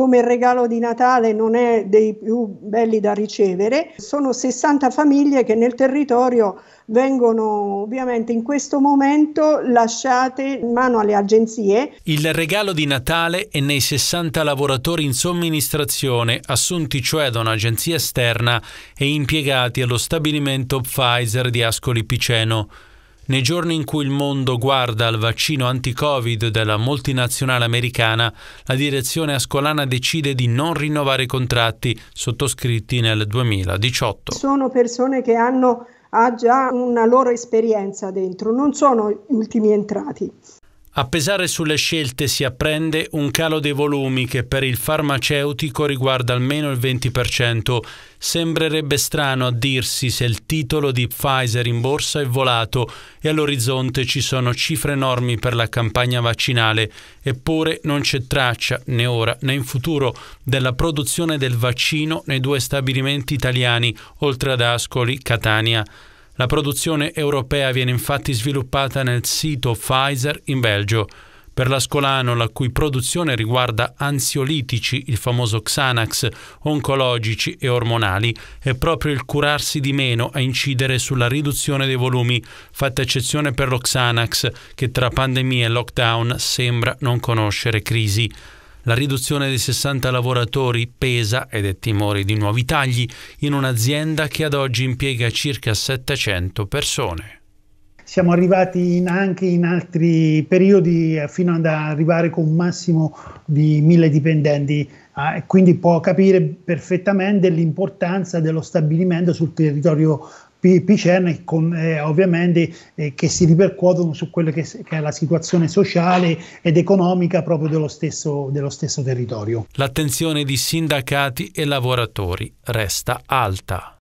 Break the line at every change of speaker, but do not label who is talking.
come il regalo di Natale non è dei più belli da ricevere. Sono 60 famiglie che nel territorio vengono ovviamente in questo momento lasciate in mano alle agenzie.
Il regalo di Natale è nei 60 lavoratori in somministrazione, assunti cioè da un'agenzia esterna e impiegati allo stabilimento Pfizer di Ascoli Piceno. Nei giorni in cui il mondo guarda al vaccino anti-Covid della multinazionale americana, la direzione ascolana decide di non rinnovare i contratti sottoscritti nel 2018.
Sono persone che hanno ha già una loro esperienza dentro, non sono gli ultimi entrati.
A pesare sulle scelte si apprende un calo dei volumi che per il farmaceutico riguarda almeno il 20%. Sembrerebbe strano a dirsi se il titolo di Pfizer in borsa è volato e all'orizzonte ci sono cifre enormi per la campagna vaccinale, eppure non c'è traccia, né ora né in futuro, della produzione del vaccino nei due stabilimenti italiani, oltre ad Ascoli, Catania. La produzione europea viene infatti sviluppata nel sito Pfizer in Belgio. Per l'ascolano, la cui produzione riguarda ansiolitici, il famoso Xanax, oncologici e ormonali, è proprio il curarsi di meno a incidere sulla riduzione dei volumi, fatta eccezione per lo Xanax, che tra pandemia e lockdown sembra non conoscere crisi. La riduzione di 60 lavoratori pesa ed è timore di nuovi tagli in un'azienda che ad oggi impiega circa 700 persone
siamo arrivati in anche in altri periodi eh, fino ad arrivare con un massimo di mille dipendenti, eh, quindi può capire perfettamente l'importanza dello stabilimento sul territorio PCN con, eh, ovviamente eh, che si ripercuotono su quella che, che, è la situazione sociale ed economica proprio dello stesso, dello stesso territorio.
L'attenzione di sindacati e lavoratori resta alta.